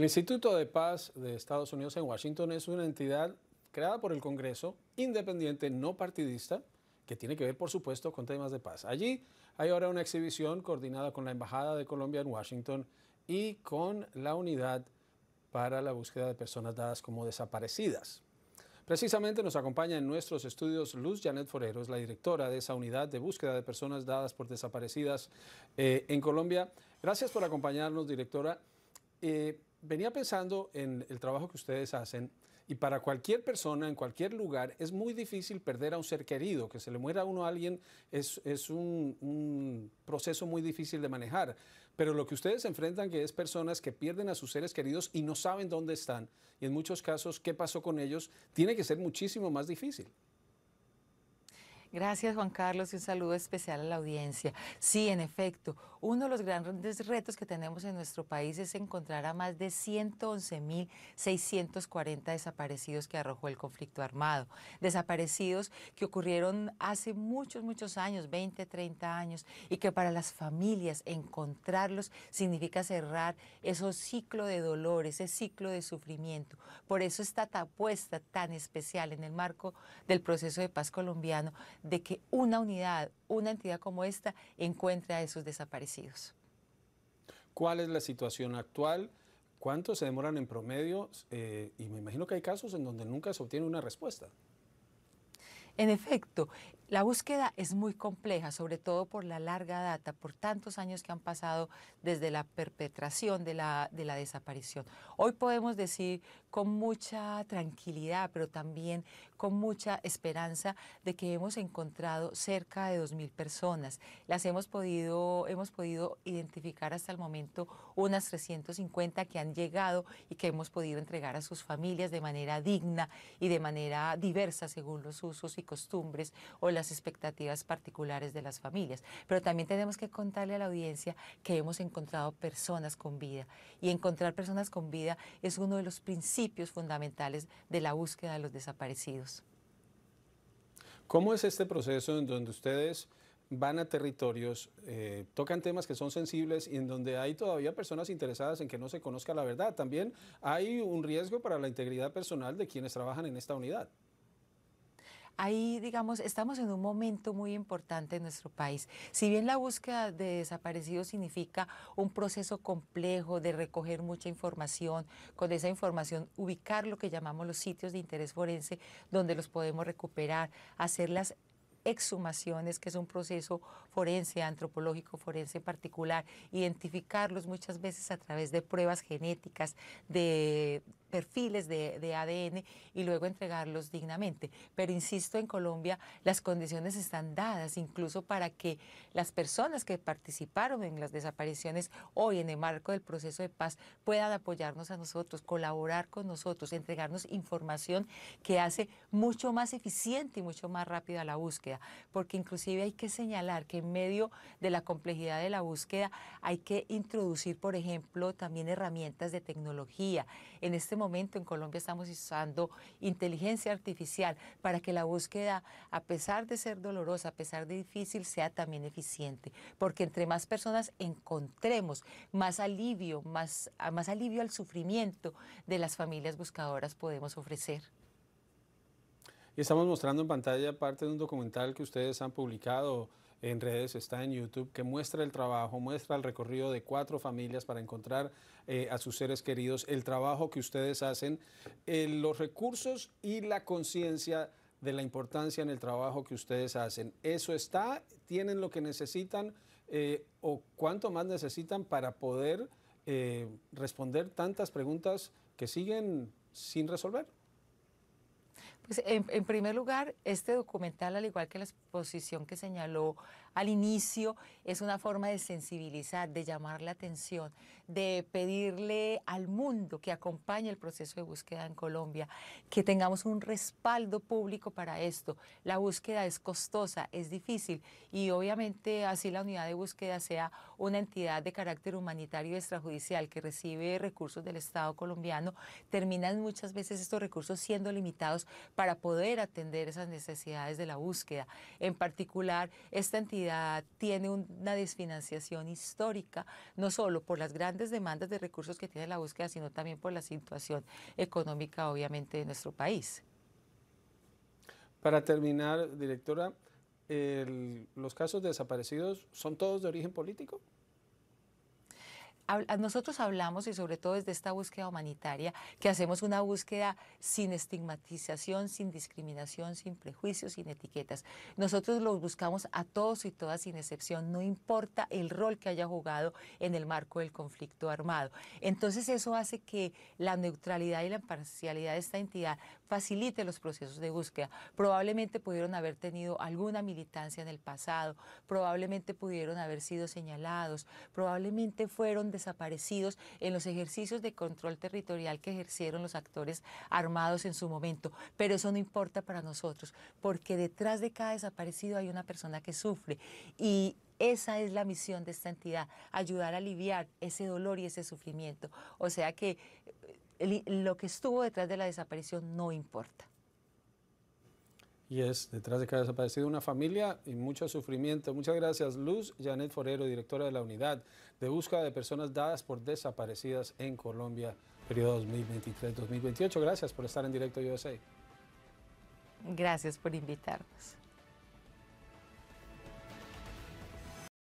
El Instituto de Paz de Estados Unidos en Washington es una entidad creada por el Congreso, independiente, no partidista, que tiene que ver, por supuesto, con temas de paz. Allí hay ahora una exhibición coordinada con la Embajada de Colombia en Washington y con la Unidad para la Búsqueda de Personas Dadas como Desaparecidas. Precisamente nos acompaña en nuestros estudios Luz Janet Forero, es la directora de esa unidad de búsqueda de personas dadas por desaparecidas eh, en Colombia. Gracias por acompañarnos, directora. Eh, venía pensando en el trabajo que ustedes hacen y para cualquier persona, en cualquier lugar, es muy difícil perder a un ser querido. Que se le muera a uno a alguien es, un, proceso muy difícil de manejar. Pero lo que ustedes enfrentan que es personas que pierden a sus seres queridos y no saben dónde están. Y en muchos casos, qué pasó con ellos, tiene que ser muchísimo más difícil. Gracias Juan Carlos y un saludo especial a la audiencia. Sí, en efecto, uno de los grandes retos que tenemos en nuestro país es encontrar a más de 111.640 desaparecidos que arrojó el conflicto armado. Desaparecidos que ocurrieron hace muchos, muchos años, 20, 30 años, y que para las familias encontrarlos significa cerrar ese ciclo de dolor, ese ciclo de sufrimiento. Por eso esta apuesta tan especial en el marco del proceso de paz colombiano de que una unidad, una entidad como esta, encuentre a esos desaparecidos. ¿Cuál es la situación actual? ¿Cuánto se demoran en promedio? Eh, y me imagino que hay casos en donde nunca se obtiene una respuesta. En efecto, la búsqueda es muy compleja, sobre todo por la larga data, por tantos años que han pasado desde la perpetración de la desaparición. Hoy podemos decir con mucha tranquilidad, pero también con mucha esperanza de que hemos encontrado cerca de 2.000 personas. Las hemos podido, hemos podido identificar hasta el momento unas 350 que han llegado y que hemos podido entregar a sus familias de manera digna y de manera diversa según los usos y costumbres o las expectativas particulares de las familias. Pero también tenemos que contarle a la audiencia que hemos encontrado personas con vida y encontrar personas con vida es uno de los principios principios fundamentales de la búsqueda de los desaparecidos. ¿Cómo es este proceso en donde ustedes van a territorios, eh, tocan temas que son sensibles y en donde hay todavía personas interesadas en que no se conozca la verdad? También hay un riesgo para la integridad personal de quienes trabajan en esta unidad ahí, digamos, estamos en un momento muy importante en nuestro país. Si bien la búsqueda de desaparecidos significa un proceso complejo de recoger mucha información, con esa información ubicar lo que llamamos los sitios de interés forense, donde los podemos recuperar, hacer las exhumaciones, que es un proceso forense, antropológico forense en particular, identificarlos muchas veces a través de pruebas genéticas, de perfiles de, ADN y luego entregarlos dignamente. Pero insisto, en Colombia las condiciones están dadas incluso para que las personas que participaron en las desapariciones hoy en el marco del proceso de paz puedan apoyarnos a nosotros, colaborar con nosotros, entregarnos información que hace mucho más eficiente y mucho más rápida la búsqueda. Porque inclusive hay que señalar que en medio de la complejidad de la búsqueda hay que introducir, por ejemplo, también herramientas de tecnología. En este momento en Colombia estamos usando inteligencia artificial para que la búsqueda, a pesar de ser dolorosa, a pesar de difícil, sea también eficiente. Porque entre más personas encontremos más alivio, más, más alivio al sufrimiento de las familias buscadoras podemos ofrecer. Y estamos mostrando en pantalla parte de un documental que ustedes han publicado en redes, está en YouTube, que muestra el trabajo, muestra el recorrido de cuatro familias para encontrar eh, a sus seres queridos, el trabajo que ustedes hacen, eh, los recursos y la conciencia de la importancia en el trabajo que ustedes hacen. ¿Eso está? ¿Tienen lo que necesitan? Eh, ¿O cuánto más necesitan para poder responder tantas preguntas que siguen sin resolver? Pues, en, en, primer lugar, este documental, al igual que la exposición que señaló al inicio, es una forma de sensibilizar, de llamar la atención, de pedirle al mundo que acompañe el proceso de búsqueda en Colombia, que tengamos un respaldo público para esto. La búsqueda es costosa, es difícil y obviamente así la unidad de búsqueda sea una entidad de carácter humanitario y extrajudicial que recibe recursos del Estado colombiano, terminan muchas veces estos recursos siendo limitados para poder atender esas necesidades de la búsqueda. En particular, esta entidad tiene una desfinanciación histórica, no solo por las grandes demandas de recursos que tiene la búsqueda, sino también por la situación económica, obviamente, de nuestro país. Para terminar, directora, ¿los casos desaparecidos son todos de origen político? nosotros hablamos y sobre todo desde esta búsqueda humanitaria, que hacemos una búsqueda sin estigmatización, sin discriminación, sin prejuicios, sin etiquetas. Nosotros los buscamos a todos y todas sin excepción, no importa el rol que haya jugado en el marco del conflicto armado. Entonces eso hace que la neutralidad y la imparcialidad de esta entidad facilite los procesos de búsqueda. Probablemente pudieron haber tenido alguna militancia en el pasado, probablemente pudieron haber sido señalados, probablemente fueron desaparecidos en los ejercicios de control territorial que ejercieron los actores armados en su momento. Pero eso no importa para nosotros, porque detrás de cada desaparecido hay una persona que sufre y esa es la misión de esta entidad, ayudar a aliviar ese dolor y ese sufrimiento. O sea que lo que estuvo detrás de la desaparición no importa. Y es detrás de cada desaparecido una familia y mucho sufrimiento. Muchas gracias, Luz Janet Forero, directora de la Unidad de Búsqueda de Personas Dadas por Desaparecidas en Colombia, periodo 2023-2028. Gracias por estar en directo, USA. Gracias por invitarnos.